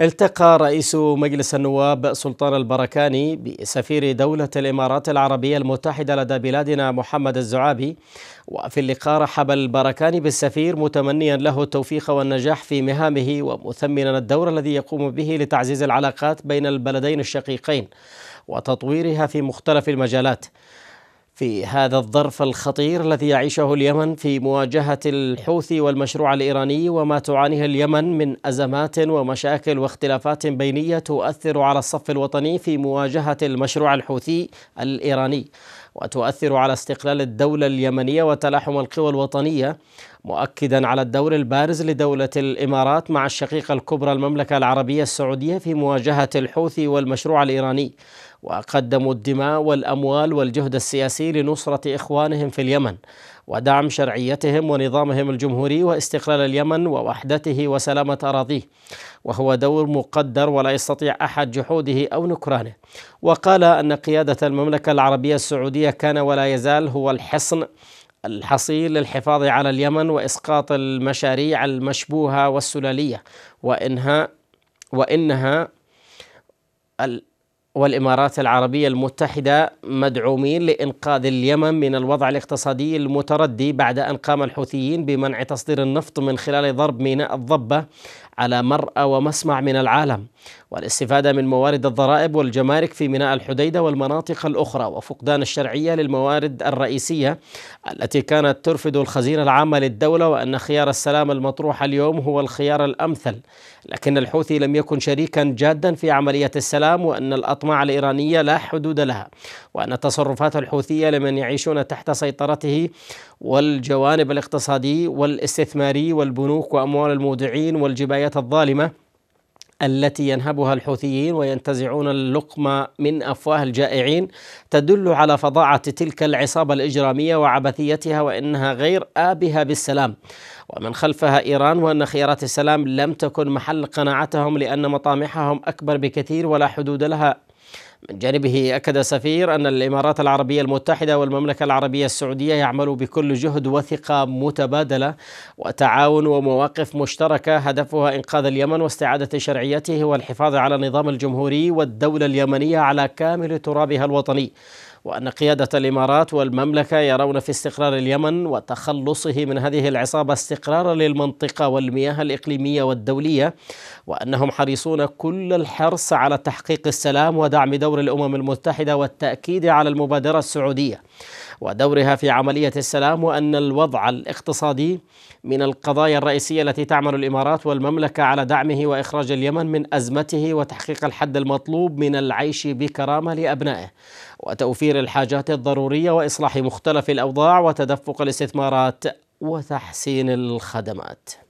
التقى رئيس مجلس النواب سلطان البركاني بسفير دولة الإمارات العربية المتحدة لدى بلادنا محمد الزعابي وفي اللقاء رحب البركاني بالسفير متمنيا له التوفيق والنجاح في مهامه ومثمنا الدور الذي يقوم به لتعزيز العلاقات بين البلدين الشقيقين وتطويرها في مختلف المجالات في هذا الظرف الخطير الذي يعيشه اليمن في مواجهه الحوثي والمشروع الايراني وما تعانيه اليمن من ازمات ومشاكل واختلافات بينيه تؤثر على الصف الوطني في مواجهه المشروع الحوثي الايراني وتؤثر على استقلال الدوله اليمنيه وتلاحم القوى الوطنيه مؤكدا على الدور البارز لدولة الإمارات مع الشقيقة الكبرى المملكة العربية السعودية في مواجهة الحوثي والمشروع الإيراني وقدموا الدماء والأموال والجهد السياسي لنصرة إخوانهم في اليمن ودعم شرعيتهم ونظامهم الجمهوري واستقلال اليمن ووحدته وسلامة أراضيه وهو دور مقدر ولا يستطيع أحد جحوده أو نكرانه وقال أن قيادة المملكة العربية السعودية كان ولا يزال هو الحصن الحصيل للحفاظ على اليمن وإسقاط المشاريع المشبوهة والسلالية وإنها وإنها والامارات العربيه المتحده مدعومين لانقاذ اليمن من الوضع الاقتصادي المتردي بعد ان قام الحوثيين بمنع تصدير النفط من خلال ضرب ميناء الضبه على مرأى ومسمع من العالم والاستفادة من موارد الضرائب والجمارك في ميناء الحديدة والمناطق الأخرى وفقدان الشرعية للموارد الرئيسية التي كانت ترفد الخزينة العامة للدولة وأن خيار السلام المطروح اليوم هو الخيار الأمثل لكن الحوثي لم يكن شريكا جادا في عملية السلام وأن الأطماع الإيرانية لا حدود لها وأن تصرفات الحوثية لمن يعيشون تحت سيطرته والجوانب الاقتصادي والاستثماري والبنوك وأموال المودعين والجبايات الظالمة التي ينهبها الحوثيين وينتزعون اللقمة من أفواه الجائعين تدل على فظاعة تلك العصابة الإجرامية وعبثيتها وإنها غير آبهة بالسلام ومن خلفها إيران وأن خيارات السلام لم تكن محل قناعتهم لأن مطامحهم أكبر بكثير ولا حدود لها من جانبه أكد سفير أن الإمارات العربية المتحدة والمملكة العربية السعودية يعملوا بكل جهد وثقة متبادلة وتعاون ومواقف مشتركة هدفها إنقاذ اليمن واستعادة شرعيته والحفاظ على النظام الجمهوري والدولة اليمنية على كامل ترابها الوطني وأن قيادة الإمارات والمملكة يرون في استقرار اليمن وتخلصه من هذه العصابة استقرارا للمنطقة والمياه الإقليمية والدولية وأنهم حريصون كل الحرص على تحقيق السلام ودعم دور الأمم المتحدة والتأكيد على المبادرة السعودية ودورها في عملية السلام وأن الوضع الاقتصادي من القضايا الرئيسية التي تعمل الإمارات والمملكة على دعمه وإخراج اليمن من أزمته وتحقيق الحد المطلوب من العيش بكرامة لأبنائه وتوفير الحاجات الضرورية وإصلاح مختلف الأوضاع وتدفق الاستثمارات وتحسين الخدمات